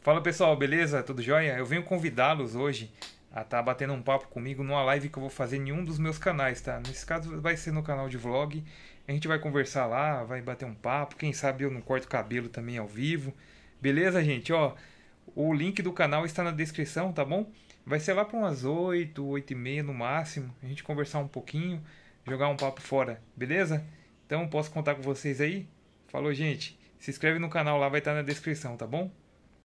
Fala pessoal, beleza? Tudo jóia? Eu venho convidá-los hoje a estar tá batendo um papo comigo numa live que eu vou fazer em um dos meus canais, tá? Nesse caso vai ser no canal de vlog. A gente vai conversar lá, vai bater um papo. Quem sabe eu não corto cabelo também ao vivo. Beleza, gente? Ó, o link do canal está na descrição, tá bom? Vai ser lá para umas 8, 8 e meia no máximo. A gente conversar um pouquinho, jogar um papo fora, beleza? Então posso contar com vocês aí? Falou, gente. Se inscreve no canal lá, vai estar tá na descrição, tá bom?